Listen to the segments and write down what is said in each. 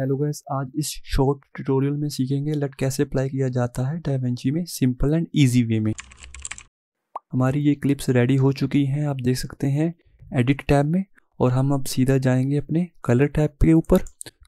hello guys आज इस short tutorial में सीखेंगे लट कैसे अप्लाई किया जाता है डायवेंची में सिंपल एंड इजी वे में हमारी ये क्लिप्स रेडी हो चुकी हैं आप देख सकते हैं एडिट टैब में और हम अब सीधा जाएंगे अपने कलर टैब के ऊपर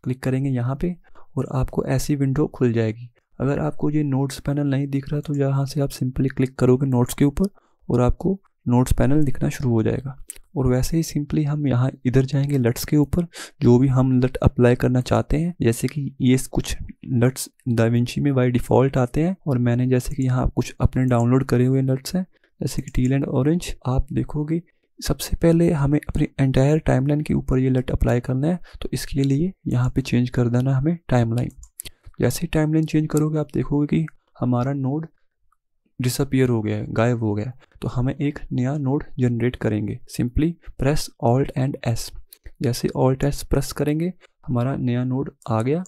क्लिक करेंगे यहाँ पे और आपको ऐसी विंडो खुल जाएगी अगर आपको ये नोट्स पैनल नहीं दिख रहा तो यहाँ से आप सिंपली क्लिक करोगे नोट्स के ऊपर और आपको नोट्स पैनल दिखना शुरू हो जाएगा और वैसे ही सिंपली हम यहाँ इधर जाएंगे लट्स के ऊपर जो भी हम लट अप्लाई करना चाहते हैं जैसे कि ये कुछ लट्स दाविंची में बाई डिफ़ॉल्ट आते हैं और मैंने जैसे कि यहाँ कुछ अपने डाउनलोड करे हुए लट्स हैं जैसे कि टील एंड ऑरेंज आप देखोगे सबसे पहले हमें अपनी एंटायर टाइमलाइन के ऊपर ये लट अप्लाई करना है तो इसके लिए यहाँ पे चेंज कर देना हमें टाइमलाइन जैसे ही टाइमलाइन चेंज करोगे आप देखोगे कि हमारा नोड डिसअपियर हो गया है गायब हो गया है तो हमें एक नया नोड जनरेट करेंगे simply press alt and S जैसे ऑल्ट एस प्रेस करेंगे हमारा नया नोड आ गया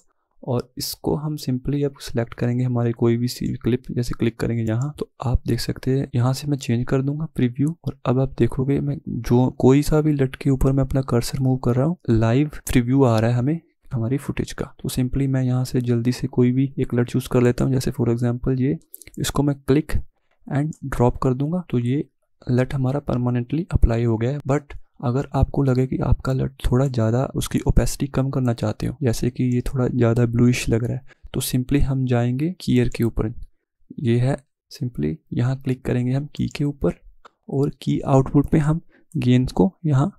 और इसको हम सिंपली अब सिलेक्ट करेंगे हमारे कोई भी सी क्लिप जैसे क्लिक करेंगे यहाँ तो आप देख सकते हैं यहाँ से मैं चेंज कर दूंगा प्रीव्यू और अब आप देखोगे मैं जो कोई सा भी लट के ऊपर मैं अपना कर्सर मूव कर रहा हूँ लाइव प्रीव्यू आ रहा है हमें हमारी फुटेज का तो सिंपली मैं यहाँ से जल्दी से कोई भी एक लट चूज़ कर लेता हूँ जैसे फॉर एग्जाम्पल ये इसको मैं क्लिक एंड ड्रॉप कर दूंगा तो ये लट हमारा परमानेंटली अप्लाई हो गया है बट अगर आपको लगे कि आपका लट थोड़ा ज़्यादा उसकी ओपेसिटी कम करना चाहते हो जैसे कि ये थोड़ा ज़्यादा ब्लूइश लग रहा है तो सिंपली हम जाएंगे कीयर के ऊपर ये है सिंपली यहाँ क्लिक करेंगे हम की के ऊपर और की आउटपुट पे हम गेंद को यहाँ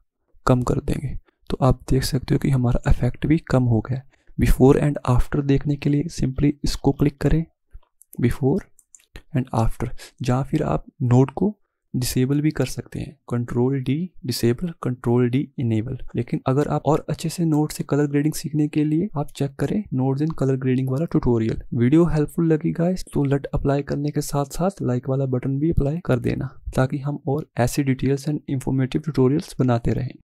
कम कर देंगे तो आप देख सकते हो कि हमारा इफेक्ट भी कम हो गया बिफ़ोर एंड आफ्टर देखने के लिए सिंपली इसको क्लिक करें बिफ़ोर एंड आफ्टर जहाँ फिर आप नोड को डिसेबल भी कर सकते हैं control D disable control D enable लेकिन अगर आप और अच्छे से नोट से कलर ग्रेडिंग सीखने के लिए आप चेक करें नोट इन कलर ग्रेडिंग वाला ट्यूटोरियल वीडियो हेल्पफुल लगेगा तो लट अप्लाई करने के साथ साथ लाइक वाला बटन भी अप्लाई कर देना ताकि हम और ऐसे डिटेल्स एंड इन्फॉर्मेटिव ट्यूटोरियल्स बनाते रहें